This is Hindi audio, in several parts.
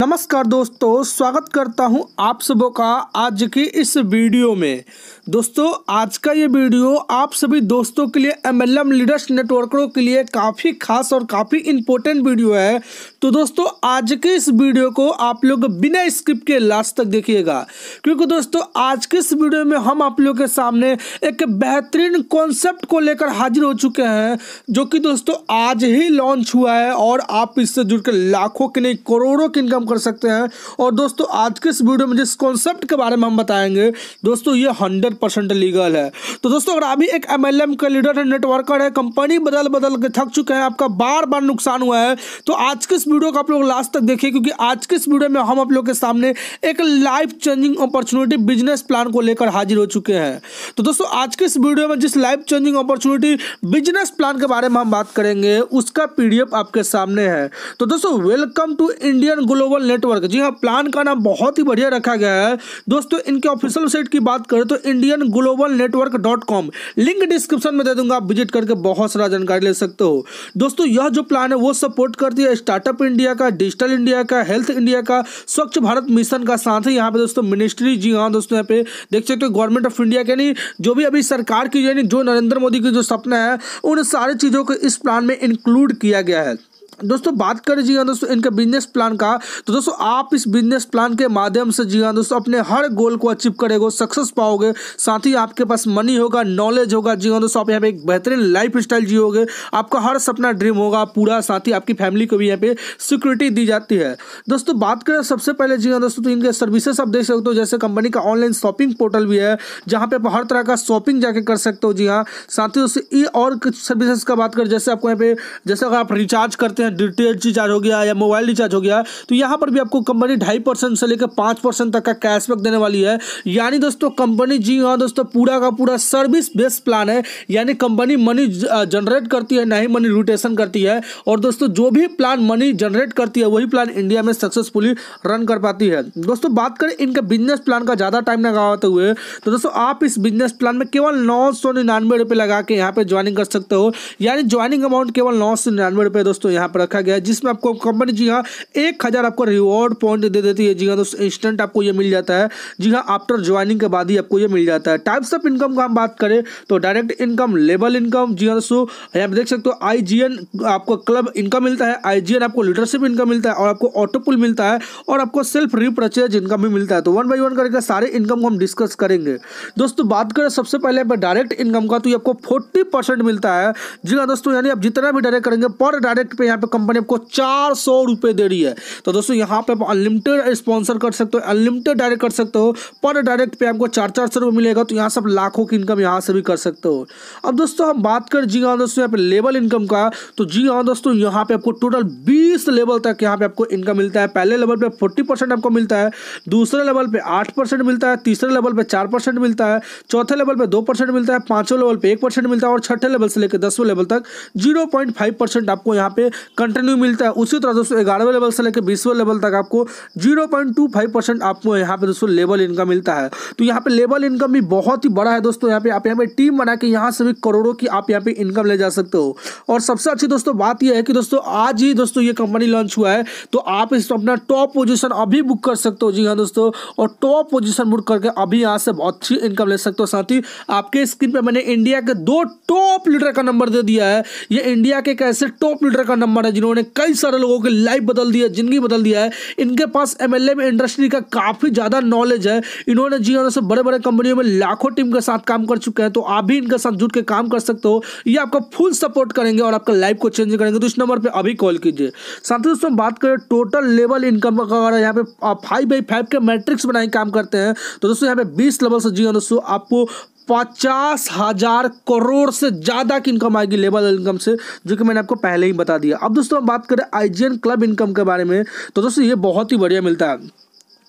नमस्कार दोस्तों स्वागत करता हूं आप सब का आज की इस वीडियो में दोस्तों आज का ये वीडियो आप सभी दोस्तों के लिए एम एल एम लीडर्स नेटवर्करों के लिए काफ़ी खास और काफ़ी इम्पोर्टेंट वीडियो है तो दोस्तों आज के इस वीडियो को आप लोग बिना स्क्रिप्ट के लास्ट तक देखिएगा क्योंकि दोस्तों आज के इस वीडियो में हम आप लोग के सामने एक बेहतरीन कॉन्सेप्ट को लेकर हाजिर हो चुके हैं जो कि दोस्तों आज ही लॉन्च हुआ है और आप इससे जुड़कर लाखों के नहीं करोड़ों के इनकम कर सकते हैं और दोस्तों आज के इस वीडियो में जिस कॉन्सेप्ट के बारे में हम बताएंगे दोस्तों ये हंड्रेड परसेंट लीगल है तो दोस्तों अगर अभी एक एम एल एम का लीडर है नेटवर्कर है कंपनी बदल बदल के थक चुके हैं आपका बार बार नुकसान हुआ है तो आज के इस वीडियो को आप लोग लास्ट तक देखिए क्योंकि आज के इस वीडियो में हम आप लोग के सामने एक life changing opportunity business plan को लेकर हाजिर हो चुके हैं तो दोस्तों आज के इस वीडियो में जिस life changing opportunity business plan के बारे में हम बात करेंगे उसका पीडीएफ आपके सामने है तो दोस्तों welcome to Indian global global network जी हाँ प्लान का नाम बहुत ही बढ़िया रखा गया है दोस्तों इनके ऑफिशियल वेबसाइट की बात करें तो Indian global network dot com link description में दे दूंगा आप विजिट करके बहुत सारा जानकारी ले सकते हो दोस्तों यह जो प्लान है वो सपोर्ट करती है स्टार्टअप इंडिया का डिजिटल इंडिया का हेल्थ इंडिया का स्वच्छ भारत मिशन का साथ ही यहाँ पे दोस्तों मिनिस्ट्री जी हाँ दोस्तों यहाँ पे देख सकते हो गवर्नमेंट ऑफ इंडिया के नहीं जो भी अभी सरकार की जो नरेंद्र मोदी की जो सपना है उन सारी चीज़ों को इस प्लान में इंक्लूड किया गया है दोस्तों बात करें जी हाँ दोस्तों इनके बिजनेस प्लान का तो दोस्तों आप इस बिजनेस प्लान के माध्यम से जी हाँ दोस्तों अपने हर गोल को अचीव करेगो सक्सेस पाओगे साथ ही आपके पास मनी होगा नॉलेज होगा जी हाँ दोस्तों आप यहाँ पे एक बेहतरीन लाइफ स्टाइल जियोगे आपका हर सपना ड्रीम होगा पूरा साथ ही आपकी फैमिली को भी यहाँ पे सिक्योरिटी दी जाती है दोस्तों बात करें सबसे पहले जी हाँ दोस्तों तो इनके सर्विसेस आप देख सकते हो जैसे कंपनी का ऑनलाइन शॉपिंग पोर्टल भी है जहाँ पे आप हर तरह का शॉपिंग जाके कर सकते हो जी हाँ साथ ही दोस्तों ई और कुछ सर्विसेज का बात करें जैसे आपको यहाँ पे जैसे अगर आप रिचार्ज करते हैं या डी रिचार्ज हो गया या मोबाइल रिचार्ज हो गया तो यहाँ पर भी आपको कंपनी ढाई परसेंट से लेकर पाँच परसेंट तक का कैशबैक देने वाली है यानी दोस्तों कंपनी जी हाँ दोस्तों पूरा का पूरा सर्विस बेस्ड प्लान है यानी कंपनी मनी जनरेट करती है ना ही मनी रोटेशन करती है और दोस्तों जो भी प्लान मनी जनरेट करती है वही प्लान इंडिया में सक्सेसफुली रन कर पाती है दोस्तों बात करें इनके बिजनेस प्लान का ज़्यादा टाइम लगाते हुए तो दोस्तों आप इस बिजनेस प्लान में केवल नौ सौ निन्यानवे रुपये लगा के यहाँ पर ज्वाइनिंग कर सकते हो यानी ज्वाइनिंग अमाउंट केवल नौ सौ निन्यानवे रुपये दोस्तों यहाँ पर पर रखा गया है जिसमें आपको कंपनी जी हाँ एक हज़ार आपको रिवॉर्ड पॉइंट दे देती है जी हाँ दोस्तों इंस्टेंट आपको ये मिल जाता है जी हाँ आफ्टर ज्वाइनिंग के बाद ही आपको ये मिल जाता है टाइप्स ऑफ इनकम का हम बात करें तो डायरेक्ट इनकम लेबल इनकम जी हाँ दोस्तों यहाँ पर देख सकते हो आई आपको क्लब इनकम मिलता है आई आपको लीडरशिप इनकम मिलता है और आपको ऑटोपुल मिलता है और आपको सेल्फ रिप्रचेज इनकम भी मिलता है तो वन बाई वन करके सारे इनकम को हम डिस्कस करेंगे दोस्तों बात करें सबसे पहले पर डायरेक्ट इनकम का तो ये आपको फोर्टी परसेंट मिलता है जी हाँ दोस्तों यानी आप जितना भी डायरेक्ट करेंगे पर डायरेक्ट पे यहाँ पे कंपनी आपको चार सौ रुपये दे रही है तो दोस्तों यहाँ पे आप अनलिमिटेड स्पॉन्सर कर सकते हो अनलिमिटेड डायरेक्ट कर सकते हो पर डायरेक्ट पे आपको चार चार सौ रुपये मिलेगा तो यहाँ से आप लाखों की इनकम यहाँ से भी कर सकते हो अब दोस्तों हम बात कर जी हाँ दोस्तों यहाँ पे लेवल इनकम का तो जी हाँ दोस्तों यहाँ पे आपको टोटल बीस लेवल तक यहाँ पे आपको इनकम मिलता है पहले लेवल पर फोर्टी आपको मिलता है दूसरे लेवल पर आठ मिलता है तीसरे लेवल पर चार मिलता है चौथे लेवल पर दो मिलता है पांचों लेवल पर एक मिलता है और छठे लेवल से लेकर दसवें लेवल तक जीरो पॉइंट फाइव परसेंट आपको यहाँ पे कंटिन्यू मिलता है उसी तरह दोस्तों ग्यारहवें लेवल से लेकर बीसवें लेवल तक आपको zero point two five percent आपको यहाँ पे दोस्तों लेबल इनकम मिलता है तो यहाँ पे लेबल इनकम भी बहुत ही बड़ा है दोस्तों यहाँ पे आप यहाँ पे टीम बना के यहाँ से भी करोड़ों की आप यहाँ पे इनकम ले जा सकते हो और सबसे अच्छी दोस्तों बात यह है कि दोस्तों आज ही दोस्तों ये कंपनी लॉन्च हुआ है तो आप इस अपना टॉप पोजिशन अभी बुक कर सकते हो जी हाँ दोस्तों और टॉप पोजिशन बुक करके अभी यहाँ से बहुत अच्छी इनकम ले सकते हो साथ ही आपके स्क्रीन पर मैंने इंडिया के दो टॉप लीडर का नंबर दे दिया है ये इंडिया के कैसे टॉप लीडर का नंबर पर है जिन्होंने कई सारे लोगों की लाइफ बदल दी है जिंदगी बदल दिया है इनके पास एमएलए में इंडस्ट्री का काफ़ी ज़्यादा नॉलेज है इन्होंने जी हाँ से बड़े बड़े कंपनियों में लाखों टीम के साथ काम कर चुके हैं तो आप भी इनके साथ जुट के काम कर सकते हो ये आपका फुल सपोर्ट करेंगे और आपका लाइफ को चेंज करेंगे तो इस नंबर पर अभी कॉल कीजिए साथ ही दोस्तों बात करें टोटल लेवल इनकम का अगर यहाँ पे फाइव बाई फाइव के मैट्रिक्स बनाए काम करते हैं तो दोस्तों यहाँ पे बीस लेवल से जी हाँ दोस्तों आपको पचास हजार करोड़ से ज़्यादा की इनकम आएगी लेबर इनकम से जो कि मैंने आपको पहले ही बता दिया अब दोस्तों हम बात करें आईजीएन क्लब इनकम के बारे में तो दोस्तों ये बहुत ही बढ़िया मिलता है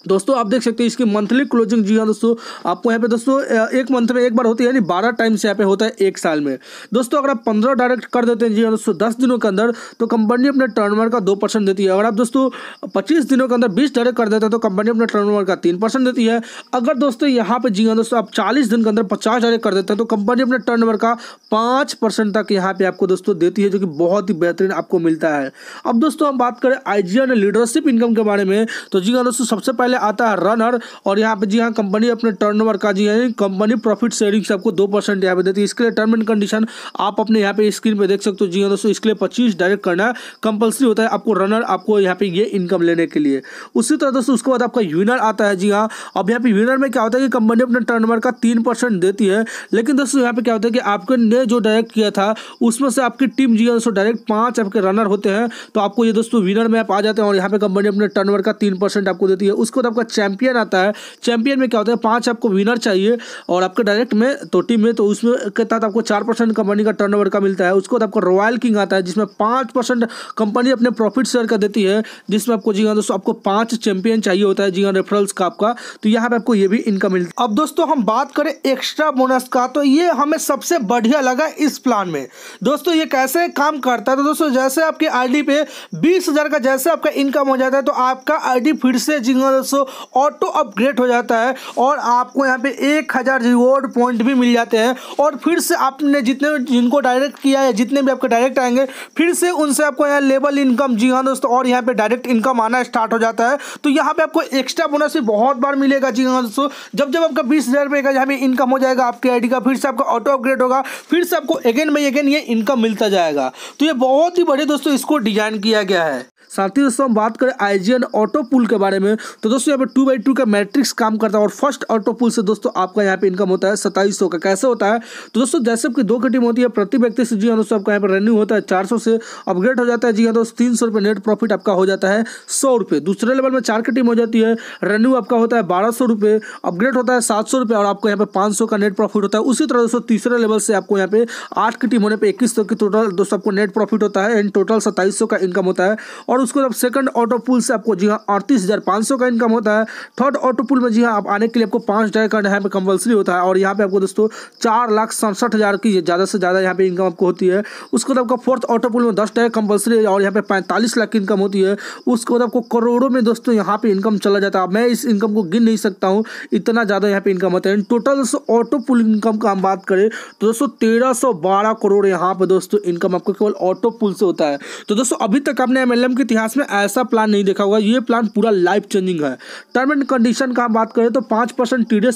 दोस्तों आप देख सकते हैं इसकी मंथली क्लोजिंग जी हाँ दोस्तों आपको यहाँ पे दोस्तों एक मंथ में एक बार होती है यानी बारह टाइम्स यहाँ पे होता है एक साल में दोस्तों अगर आप पंद्रह डायरेक्ट कर देते हैं जी हाँ दोस्तों दस दिनों के अंदर तो कंपनी अपने टर्नओवर का दो परसेंट देती है अगर आप दोस्तों पच्चीस दिनों के अंदर बीस डायरेक्ट कर देते हैं तो कंपनी अपने टर्न का तीन परसेंट देती है अगर दोस्तों यहाँ पर जी हाँ दोस्तों आप चालीस दिन के अंदर पचास डायरेक्ट कर देते हैं तो कंपनी अपने टर्न का पाँच तक यहाँ पे आपको दोस्तों देती है जो कि बहुत ही बेहतरीन आपको मिलता है अब दोस्तों हम बात करें आई लीडरशिप इनकम के बारे में तो जी हाँ दोस्तों सबसे पहले पहले आता है रनर और यहाँ पे जी हाँ कंपनी अपने टर्नओवर का जी है कंपनी प्रॉफिट शेयरिंग सबको दो परसेंट यहाँ पे देती है इसके लिए टर्म एंड कंडीशन आप अपने यहाँ पे स्क्रीन पे देख सकते हो जी हाँ दोस्तों इसके लिए पच्चीस डायरेक्ट करना कंपलसरी होता है आपको रनर आपको यहाँ पे ये इनकम लेने के लिए उसी तरह दोस्तों उसके बाद आपका विनर आता है जी हाँ अब यहाँ पे विनर में क्या होता है कि कंपनी अपने टर्न का तीन देती है लेकिन दोस्तों यहाँ पे क्या होता है कि आपके ने जो डायरेक्ट किया था उसमें से आपकी टीम जी हाँ दोस्तों डायरेक्ट पाँच आपके रनर होते हैं तो आपको ये दोस्तों विनर में आप आ जाते हैं और यहाँ पे कंपनी अपने टर्न का तीन आपको देती है उसको बाद आपका चैंपियन आता है चैंपियन में क्या होता है पाँच आपको विनर चाहिए और आपके डायरेक्ट में तो टीम में तो उसमें के तहत आपको चार परसेंट कंपनी का टर्न का मिलता है उसके बाद आपका रॉयल किंग आता है जिसमें पाँच परसेंट कंपनी अपने प्रॉफिट शेयर कर देती है जिसमें आपको जी हाँ दोस्तों आपको पाँच चैंपियन चाहिए होता है जी हाँ रेफरल्स का आपका तो यहाँ पर आपको ये भी इनकम मिलता है अब दोस्तों हम बात करें एक्स्ट्रा बोनस का तो ये हमें सबसे बढ़िया लगा इस प्लान में दोस्तों ये कैसे काम करता है तो दोस्तों जैसे आपके आईडी पे बीस का जैसे आपका इनकम हो जाता है तो आपका आईडी फिर से जी हाँ प्लस ऑटो अपग्रेड हो जाता है और आपको यहाँ पे एक हज़ार रिवॉर्ड पॉइंट भी मिल जाते हैं और फिर से आपने जितने जिनको डायरेक्ट किया है जितने भी आपके डायरेक्ट आएंगे फिर से उनसे आपको यहाँ लेबल इनकम जी हाँ दोस्तों और यहाँ पर डायरेक्ट इनकम आना स्टार्ट हो जाता है तो यहाँ पर आपको एक्स्ट्रा बोनस भी बहुत बार मिलेगा जी हाँ दोस्तों जब जब आपका बीस हज़ार रुपये का यहाँ पर इनकम हो जाएगा आपके आई का फिर से आपका ऑटो अपग्रेड होगा फिर से आपको अगेन बाई अगेन ये इनकम मिलता जाएगा तो ये बहुत ही बढ़िया दोस्तों इसको डिजाइन किया गया है साथ ही दोस्तों हम बात करें आईजीएन ऑटो पुल के बारे में तो दोस्तों यहाँ पे टू बाई टू का मैट्रिक्स काम करता है और फर्स्ट ऑटो पुल से दोस्तों आपका यहाँ पे इनकम होता है सौ का कैसे होता है तो दोस्तों जैसे आपकी दो टीम होती है प्रति व्यक्ति से जी हाँ दोस्तों आपका यहाँ पर रेन्यू होता है चार से अपग्रेड हो जाता है जी हाँ दोस्तों तीन सौ नेट प्रॉफिट आपका हो जाता है सौ दूसरे लेवल में चार की टीम हो जाती है रेन्यू आपका होता है बारह सौ अपग्रेड होता है सात सौ और आपको यहाँ पे पाँच सौ का नेट प्रॉफिट होता है उसी तरह दोस्तों तीसरे लेवल से आपको यहाँ पे आठ की टीम होने पर इक्कीस सौ की टोटल दोस्तों आपको नेट प्रॉफिट होता है एंड टोटल सत्ताईस का इनकम होता है और और उसके बाद सेकंड ऑटो पुल से आपको जी हाँ अड़तीस हज़ार पाँच सौ का इनकम होता है थर्ड ऑटो पुल में जी हाँ आप आने के लिए आपको पाँच टायर का यहाँ पे कंपलसरी होता है और यहाँ पे आपको दोस्तों चार लाख सड़सठ हज़ार की ज़्यादा से ज़्यादा यहाँ पे इनकम आपको होती है उसके बाद आपका फोर्थ ऑटो पुल में दस टायर कंपलसरी और यहाँ पे पैंतालीस लाख की इनकम होती है उसके बाद आपको करोड़ों में दोस्तों यहाँ पर इनकम चला जाता है मैं इस इनकम को गिन नहीं सकता हूँ इतना ज़्यादा यहाँ पर इनकम होता है टोटल दोस्तों ऑटो पुल इनकम का हम बात करें तो दोस्तों तेरह करोड़ यहाँ पर दोस्तों इनकम आपको केवल ऑटो पुल से होता है तो दोस्तों अभी तक आपने एम की इतिहास में ऐसा प्लान नहीं देखा होगा ये प्लान पूरा लाइफ चेंजिंग है टर्म एंड कंडीशन का बात करें तो पाँच percent T D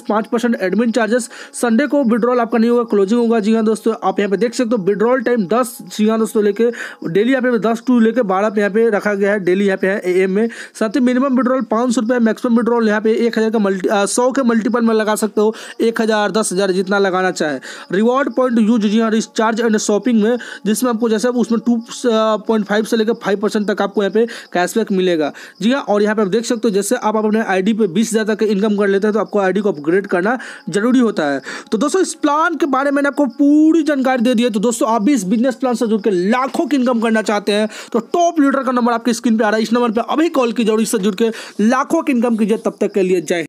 admin charges Sunday को विड्रॉल आपका नहीं होगा क्लोजिंग होगा जी हाँ दोस्तों आप यहाँ पे देख सकते हो विड्रॉल टाइम दस जी हाँ दोस्तों लेके डेली यहाँ पे दस टू लेके बारह पे यहाँ पे रखा गया है डेली यहाँ पे है एम में साथ ही मिनिमम विड्रॉल पाँच सौ रुपये मैक्सिमम विड्रॉल यहाँ पे एक हज़ार का मल्टी सौ के मल्टीपल में लगा सकते हो एक हज़ार दस हज़ार जितना लगाना चाहे रिवॉर्ड पॉइंट यूज जी हाँ रिचार्ज एंड शॉपिंग में जिसमें आपको जैसे उसमें टू पॉइंट फाइव से लेकर फाइव परसेंट तक आपको यहाँ पे कैशबैक मिलेगा जी हाँ और यहाँ पे आप देख सकते हो जैसे आप अपने आई डी पे बीस हज़ार तक इनकम कर लेते हैं तो आपको आई डी को अपग्रेड करना जरूरी होता है तो दोस्तों इस प्लान के बारे में आपको पूरी जानकारी दे दी है तो दोस्तों आप भी इस बिजनेस प्लान से जुड़ के लाखों की इनकम करना चाहते हैं तो टॉप लीडर का नंबर आपकी स्क्रीन पर आ रहा है इस नंबर पर अभी कॉल की जरूर से जुड़ के लाखों की इनकम कीजिए तब तक के लिए जय